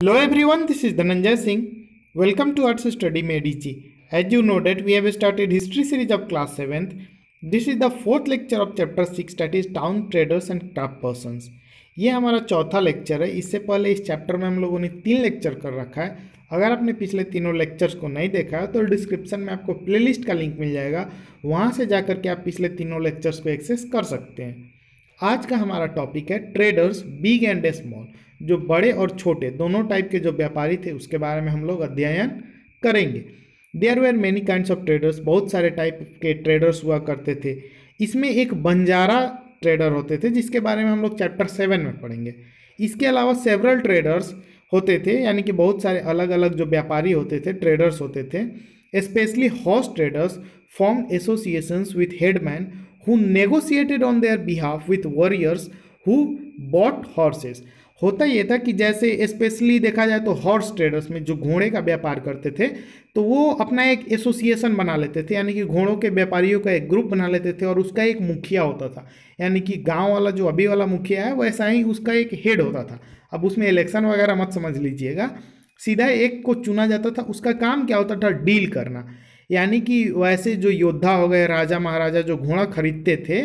Hello everyone, this is Dhananjay Singh. Welcome to Arts Study Medici. As you know that we have started history series of class 7th. This is the fourth lecture of chapter 6 that is town traders and craft person ये हमारा चौथा lecture है इससे पहले इस chapter में हम लोगों ने तीन लेक्चर कर रखा है अगर आपने पिछले तीनों लेक्चर्स को नहीं देखा तो डिस्क्रिप्शन में आपको प्लेलिस्ट का लिंक मिल जाएगा वहाँ से जा के आप पिछले तीनों लेक्चर्स को एक्सेस कर सकते हैं आज का हमारा टॉपिक है ट्रेडर्स बिग एंड स्मॉल जो बड़े और छोटे दोनों टाइप के जो व्यापारी थे उसके बारे में हम लोग अध्ययन करेंगे there were many kinds of traders बहुत सारे टाइप के ट्रेडर्स हुआ करते थे इसमें एक बंजारा ट्रेडर होते थे जिसके बारे में हम लोग चैप्टर सेवन में पढ़ेंगे इसके अलावा सेवरल ट्रेडर्स होते थे यानी कि बहुत सारे अलग अलग जो व्यापारी होते थे ट्रेडर्स होते थे especially horse traders form associations with headman who negotiated on their behalf with warriors who bought horses होता ये था कि जैसे स्पेशली देखा जाए तो हॉर्स ट्रेडर्स में जो घोड़े का व्यापार करते थे तो वो अपना एक एसोसिएशन बना लेते थे यानी कि घोड़ों के व्यापारियों का एक ग्रुप बना लेते थे और उसका एक मुखिया होता था यानी कि गांव वाला जो अभी वाला मुखिया है वैसा ही उसका एक हेड होता था अब उसमें इलेक्शन वगैरह मत समझ लीजिएगा सीधा एक को चुना जाता था उसका काम क्या होता था डील करना यानी कि वैसे जो योद्धा हो गए राजा महाराजा जो घोड़ा खरीदते थे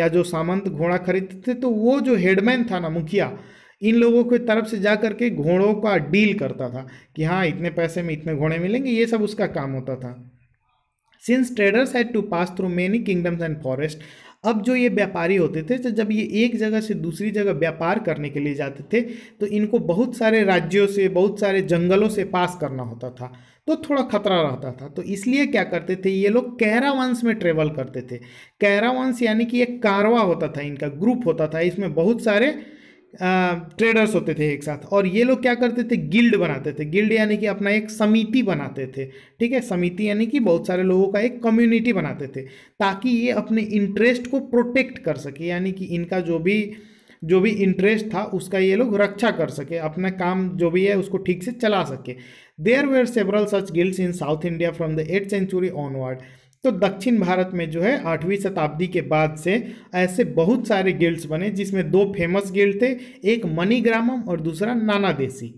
या जो सामंत घोड़ा खरीदते थे तो वो जो हेडमैन था ना मुखिया इन लोगों के तरफ से जा करके घोड़ों का डील करता था कि हाँ इतने पैसे में इतने घोड़े मिलेंगे ये सब उसका काम होता था since traders had to pass through many kingdoms and forest अब जो ये व्यापारी होते थे तो जब ये एक जगह से दूसरी जगह व्यापार करने के लिए जाते थे तो इनको बहुत सारे राज्यों से बहुत सारे जंगलों से पास करना होता था तो थोड़ा खतरा रहता था तो इसलिए क्या करते थे ये लोग कैरावंश में ट्रेवल करते थे कैरावंश यानी कि एक कारवा होता था इनका ग्रुप होता था इसमें बहुत सारे ट्रेडर्स होते थे एक साथ और ये लोग क्या करते थे गिल्ड बनाते थे गिल्ड यानी कि अपना एक समिति बनाते थे ठीक है समिति यानी कि बहुत सारे लोगों का एक कम्युनिटी बनाते थे ताकि ये अपने इंटरेस्ट को प्रोटेक्ट कर सके यानी कि इनका जो भी जो भी इंटरेस्ट था उसका ये लोग रक्षा कर सके अपना काम जो भी है उसको ठीक से चला सके there were several such guilds in South India from the eight century onward तो दक्षिण भारत में जो है आठवीं शताब्दी के बाद से ऐसे बहुत सारे गिल्ड्स बने जिसमें दो फेमस गिल्ड थे एक मणिग्रामम और दूसरा Nanadesi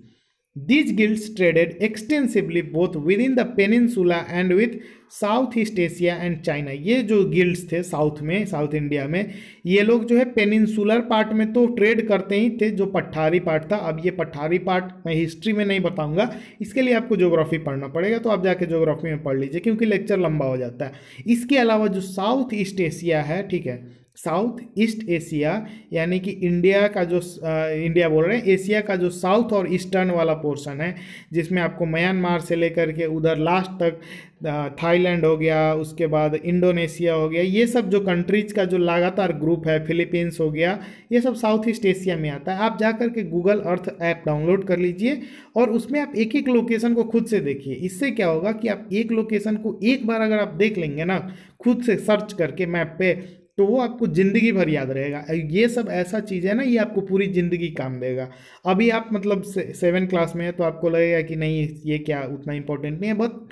guilds traded extensively both within the peninsula and with South East Asia and China ये जो गिल्ड्स थे साउथ में साउथ इंडिया में ये लोग जो है पेनिनसुलर पार्ट में तो ट्रेड करते ही थे जो पठारी पार्ट था अब ये पठारी पार्ट मैं हिस्ट्री में नहीं बताऊंगा इसके लिए आपको ज्योग्राफी पढ़ना पड़ेगा तो आप जाके ज्योग्राफी में पढ़ लीजिए क्योंकि लेक्चर लंबा हो जाता है इसके अलावा जो साउथ ईस्ट एशिया है ठीक है साउथ ईस्ट एशिया यानी कि इंडिया का जो आ, इंडिया बोल रहे हैं एशिया का जो साउथ और ईस्टर्न वाला पोर्शन है जिसमें आपको म्यांमार से लेकर के उधर लास्ट तक थाईलैंड हो गया उसके बाद इंडोनेशिया हो गया ये सब जो कंट्रीज़ का जो लगातार ग्रुप है फिलीपींस हो गया ये सब साउथ ईस्ट एशिया में आता है आप जा कर के गूगल अर्थ ऐप डाउनलोड कर लीजिए और उसमें आप एक एक लोकेशन को खुद से देखिए इससे क्या होगा कि आप एक लोकेशन को एक बार अगर आप देख लेंगे ना खुद से सर्च करके मैप पे तो वो आपको ज़िंदगी भर याद रहेगा ये सब ऐसा चीज़ है ना ये आपको पूरी ज़िंदगी काम देगा अभी आप मतलब सेवन क्लास में है तो आपको लगेगा कि नहीं ये क्या उतना इम्पोर्टेंट नहीं है बट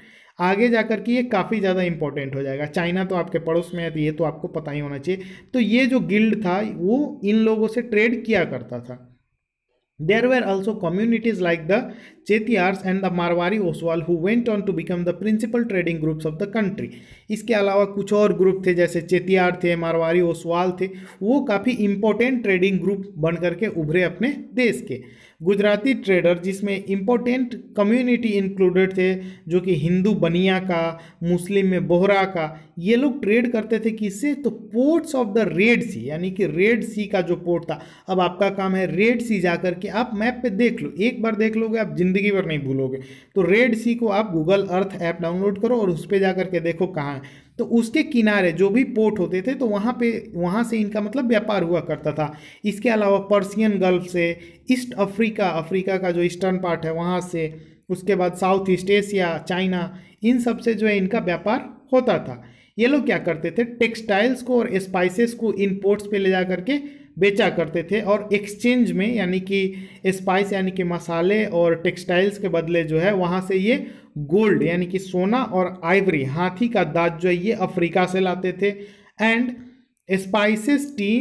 आगे जाकर के ये काफ़ी ज़्यादा इंपॉर्टेंट हो जाएगा चाइना तो आपके पड़ोस में है तो ये तो आपको पता ही होना चाहिए तो ये जो गिल्ड था वो इन लोगों से ट्रेड किया करता था there were also communities like the Chettiars and the Marwari Oswal who went on to become the principal trading groups of the country इसके अलावा कुछ और ग्रुप थे जैसे चेतियार थे मारवाड़ी ओसवाल थे वो काफ़ी इंपॉर्टेंट ट्रेडिंग ग्रुप बन करके उभरे अपने देश के गुजराती ट्रेडर जिसमें इम्पोर्टेंट कम्युनिटी इंक्लूडेड थे जो कि हिंदू बनिया का मुस्लिम में बोहरा का ये लोग ट्रेड करते थे किससे तो ports of the Red Sea यानी कि रेड सी का जो पोर्ट था अब आपका काम है रेड सी जा के आप मैप पे देख लो एक बार देख लोगे आप जिन ज़िंदगी भर नहीं भूलोगे तो रेड सी को आप गूगल अर्थ ऐप डाउनलोड करो और उस पर जा करके देखो कहाँ है तो उसके किनारे जो भी पोर्ट होते थे तो वहाँ पे वहाँ से इनका मतलब व्यापार हुआ करता था इसके अलावा पर्सियन गल्फ से ईस्ट अफ्रीका अफ्रीका का जो ईस्टर्न पार्ट है वहाँ से उसके बाद साउथ ईस्ट एशिया चाइना इन सब से जो है इनका व्यापार होता था ये लोग क्या करते थे टेक्सटाइल्स को और स्पाइसेस को इन पोर्ट्स पे ले जा करके बेचा करते थे और एक्सचेंज में यानी कि स्पाइस यानी कि मसाले और टेक्सटाइल्स के बदले जो है वहाँ से ये गोल्ड यानी कि सोना और आइवरी हाथी का दाँत जो है ये अफ्रीका से लाते थे and spices tea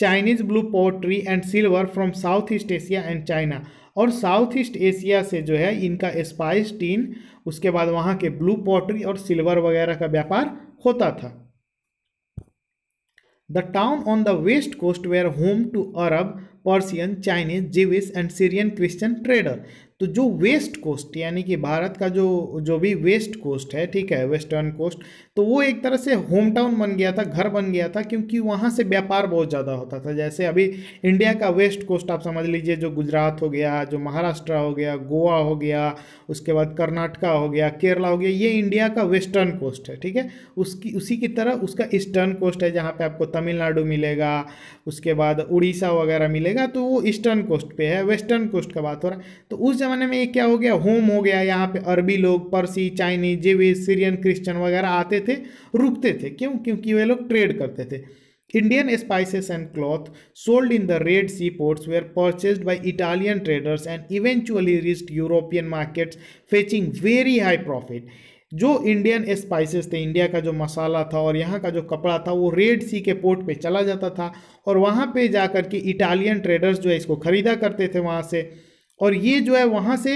Chinese blue pottery and silver from South East Asia and China और साउथ ईस्ट एशिया से जो है इनका स्पाइस टीन उसके बाद वहाँ के ब्लू पोट्री और सिल्वर वगैरह का व्यापार होता था The town on the west coast were home to Arab, Persian, Chinese, Jewish and Syrian Christian traders. तो जो वेस्ट कोस्ट यानी कि भारत का जो जो भी वेस्ट कोस्ट है ठीक है वेस्टर्न कोस्ट तो वो एक तरह से होम टाउन बन गया था घर बन गया था क्योंकि वहाँ से व्यापार बहुत ज़्यादा होता था जैसे अभी इंडिया का वेस्ट कोस्ट आप समझ लीजिए जो गुजरात हो गया जो महाराष्ट्र हो गया गोवा हो गया उसके बाद कर्नाटका हो गया केरला हो गया ये इंडिया का वेस्टर्न कोस्ट है ठीक है उसकी उसी की तरह उसका ईस्टर्न कोस्ट है जहाँ पर आपको तमिलनाडु मिलेगा उसके बाद उड़ीसा वगैरह मिलेगा तो वो ईस्टर्न कोस्ट पे है वेस्टर्न कोस्ट का बात हो रहा है तो उस जमा ज़माने में ये क्या हो गया होम हो गया यहाँ पे अरबी लोग Parsi Chinese Jewish Syrian Christian वगैरह आते थे रुकते थे क्यों क्योंकि वे लोग ट्रेड करते थे Indian spices and cloth sold in the Red Sea ports were purchased by Italian traders and eventually reached European markets fetching very high profit जो इंडियन स्पाइसेस थे इंडिया का जो मसाला था और यहाँ का जो कपड़ा था वो रेड सी के पोर्ट पे चला जाता था और वहाँ पे जाकर के इटालियन ट्रेडर्स जो है इसको ख़रीदा करते थे वहाँ से और ये जो है वहाँ से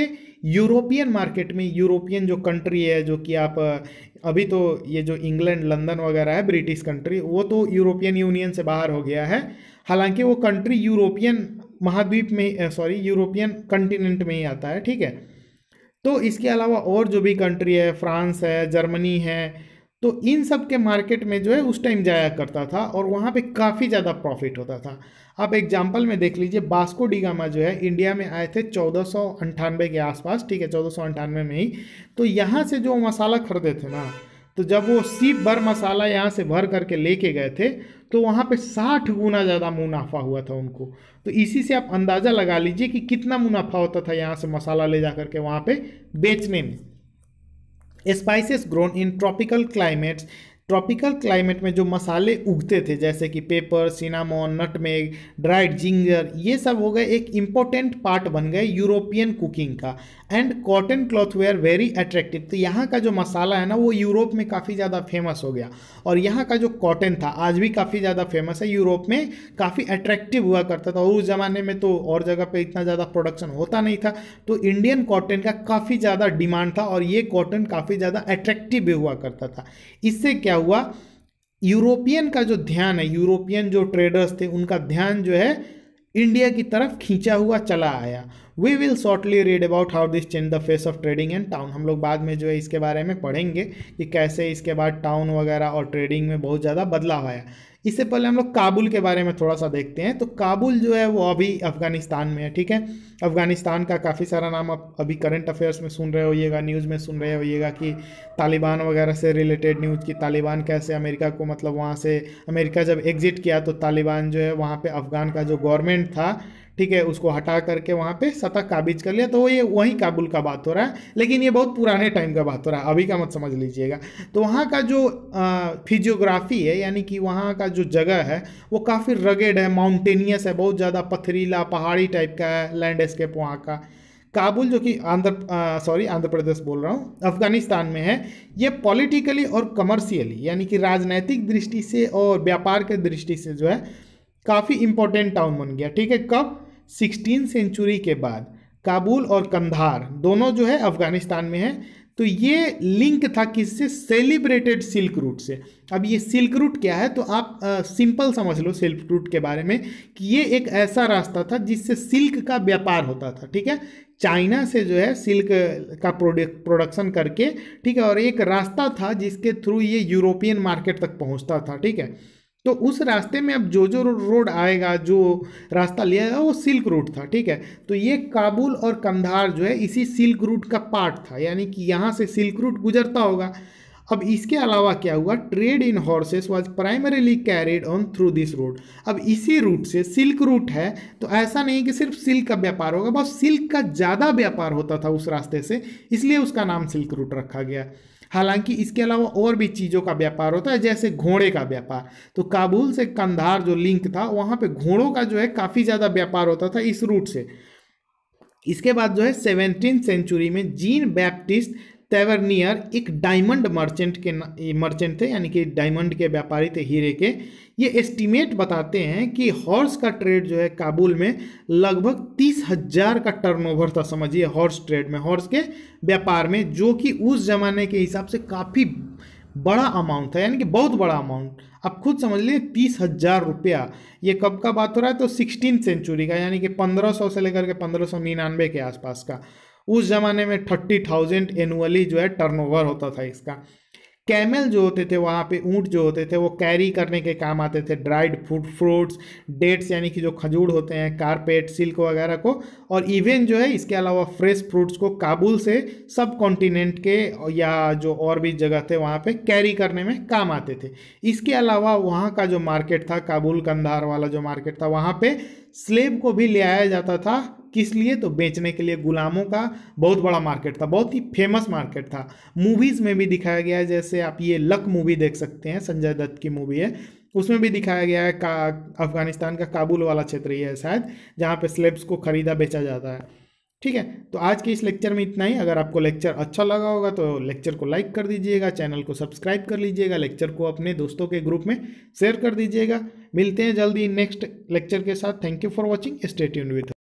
यूरोपियन मार्केट में यूरोपियन जो कंट्री है जो कि आप अभी तो ये जो इंग्लैंड लंदन वगैरह है ब्रिटिश कंट्री वो तो यूरोपियन यूनियन से बाहर हो गया है हालांकि वो कंट्री यूरोपियन महाद्वीप में सॉरी यूरोपियन कंटिनेंट में ही आता है ठीक है तो इसके अलावा और जो भी कंट्री है फ्रांस है जर्मनी है तो इन सब के मार्केट में जो है उस टाइम जाया करता था और वहाँ पे काफ़ी ज़्यादा प्रॉफिट होता था आप एग्जाम्पल में देख लीजिए बास्को डिगामा जो है इंडिया में आए थे चौदह के आसपास ठीक है चौदह में ही तो यहाँ से जो मसाला खरीदे थे ना तो जब वो सीप भर मसाला यहाँ से भर करके लेके गए थे तो वहाँ पे साठ गुना ज़्यादा मुनाफा हुआ था उनको तो इसी से आप अंदाज़ा लगा लीजिए कि कितना मुनाफा होता था यहाँ से मसाला ले जा करके वहाँ पे बेचने में spices grown in tropical climates tropical climate में जो मसाले उगते थे जैसे कि pepper cinnamon nutmeg dried ginger ये सब हो गए एक इम्पोर्टेंट पार्ट बन गए यूरोपियन कुकिंग का and cotton cloth were very attractive तो यहाँ का जो मसाला है ना वो यूरोप में काफ़ी ज़्यादा फेमस हो गया और यहाँ का जो कॉटन था आज भी काफ़ी ज़्यादा फेमस है यूरोप में काफ़ी अट्रैक्टिव हुआ करता था और उस ज़माने में तो और जगह पर इतना ज़्यादा प्रोडक्शन होता नहीं था तो इंडियन कॉटन का काफ़ी ज़्यादा डिमांड था और ये कॉटन काफ़ी ज़्यादा अट्रैक्टिव भी हुआ करता था इससे क्या हुआ यूरोपियन का जो ध्यान है यूरोपियन जो ट्रेडर्स थे उनका ध्यान जो है इंडिया की तरफ खींचा हुआ चला आया we will shortly read about how this change the face of trading and town हम लोग बाद में जो है इसके बारे में पढ़ेंगे कि कैसे इसके बाद टाउन वगैरह और ट्रेडिंग में बहुत ज़्यादा बदलाव आया इससे पहले हम लोग काबुल के बारे में थोड़ा सा देखते हैं तो काबुल जो है वो अभी अफ़गानिस्तान में है ठीक है अफ़गानिस्तान का काफ़ी सारा नाम आप अभी करंट अफेयर्स में सुन रहे होइएगा न्यूज़ में सुन रहे होइएगा कि तालिबान वगैरह से रिलेटेड न्यूज़ कि तालिबान कैसे अमेरिका को मतलब वहाँ से अमेरिका जब एग्ज़िट किया तो तालिबान जो है वहाँ पर अफ़गान का जो गवर्नमेंट था ठीक है उसको हटा करके वहाँ पे सतह काबिज कर लिया तो ये वहीं काबुल का बात हो रहा है लेकिन ये बहुत पुराने टाइम का बात हो रहा है अभी का मत समझ लीजिएगा तो वहाँ का जो फिजियोग्राफी है यानी कि वहाँ का जो जगह है वो काफ़ी रगेड है माउंटेनियस है बहुत ज़्यादा पथरीला पहाड़ी टाइप का है लैंडस्केप वहाँ का काबुल जो कि आंध्र सॉरी आंध्र प्रदेश बोल रहा हूँ अफगानिस्तान में है ये पॉलिटिकली और कमर्शियली यानी कि राजनैतिक दृष्टि से और व्यापार के दृष्टि से जो है काफ़ी इंपॉर्टेंट टाउन बन गया ठीक है कब सिक्सटीन सेंचुरी के बाद काबुल और कंधार दोनों जो है अफ़गानिस्तान में है तो ये लिंक था किससे सेलिब्रेटेड सिल्क रूट से अब ये सिल्क रूट क्या है तो आप आ, सिंपल समझ लो सिल्क रूट के बारे में कि ये एक ऐसा रास्ता था जिससे सिल्क का व्यापार होता था ठीक है चाइना से जो है सिल्क का प्रोडक्शन करके ठीक है और एक रास्ता था जिसके थ्रू ये यूरोपियन मार्केट तक पहुंचता था ठीक है तो उस रास्ते में अब जो जो रोड आएगा जो रास्ता लिया जाएगा वो सिल्क रूट था ठीक है तो ये काबुल और कंधार जो है इसी सिल्क रूट का पार्ट था यानी कि यहाँ से सिल्क रूट गुजरता होगा अब इसके अलावा क्या हुआ trade in horses was primarily carried on through this route अब इसी रूट से सिल्क रूट है तो ऐसा नहीं कि सिर्फ सिल्क का व्यापार होगा बस सिल्क का ज़्यादा व्यापार होता था उस रास्ते से इसलिए उसका नाम सिल्क रूट रखा गया हालांकि इसके अलावा और भी चीज़ों का व्यापार होता है जैसे घोड़े का व्यापार तो काबुल से कंधार जो लिंक था वहाँ पे घोड़ों का जो है काफ़ी ज़्यादा व्यापार होता था इस रूट से इसके बाद जो है सेवनटीन सेंचुरी में जीन बैप्टिस्ट तेवरनियर एक डायमंड मर्चेंट के मर्चेंट थे यानी कि डायमंड के व्यापारी थे हीरे के ये एस्टीमेट बताते हैं कि हॉर्स का ट्रेड जो है काबुल में लगभग तीस हज़ार का टर्नओवर था समझिए हॉर्स ट्रेड में हॉर्स के व्यापार में जो कि उस ज़माने के हिसाब से काफ़ी बड़ा अमाउंट था यानी कि बहुत बड़ा अमाउंट आप खुद समझ लीजिए तीस हज़ार रुपया ये कब का बात हो रहा है तो सिक्सटीन सेंचुरी का यानी कि पंद्रह सौ से लेकर के पंद्रह सौ निन्यानवे के आसपास का उस ज़माने में थर्टी थाउजेंड एनुअली जो है टर्नओवर होता था इसका कैमल जो होते थे वहाँ पे ऊँट जो होते थे वो कैरी करने के काम आते थे ड्राइड फूड फ्रूट्स डेट्स यानी कि जो खजूर होते हैं कारपेट सिल्क वगैरह को और इवन जो है इसके अलावा फ्रेश फ्रूट्स को काबुल से सब कॉन्टिनेंट के या जो और भी जगह थे वहाँ पे कैरी करने में काम आते थे इसके अलावा वहाँ का जो मार्केट था काबुल कंधार वाला जो मार्केट था वहाँ पर स्लेब को भी ले आया जाता था किस लिए तो बेचने के लिए गुलामों का बहुत बड़ा मार्केट था बहुत ही फेमस मार्केट था मूवीज़ में भी दिखाया गया है जैसे आप ये लक मूवी देख सकते हैं संजय दत्त की मूवी है उसमें भी दिखाया गया है का अफगानिस्तान का काबुल वाला क्षेत्र ही है शायद जहाँ पर स्लेब्स को ख़रीदा बेचा जाता है ठीक है तो आज के इस लेक्चर में इतना ही अगर आपको लेक्चर अच्छा लगा होगा तो लेक्चर को लाइक कर दीजिएगा चैनल को सब्सक्राइब कर लीजिएगा लेक्चर को अपने दोस्तों के ग्रुप में शेयर कर दीजिएगा मिलते हैं जल्दी नेक्स्ट लेक्चर के साथ thank you for watching stay with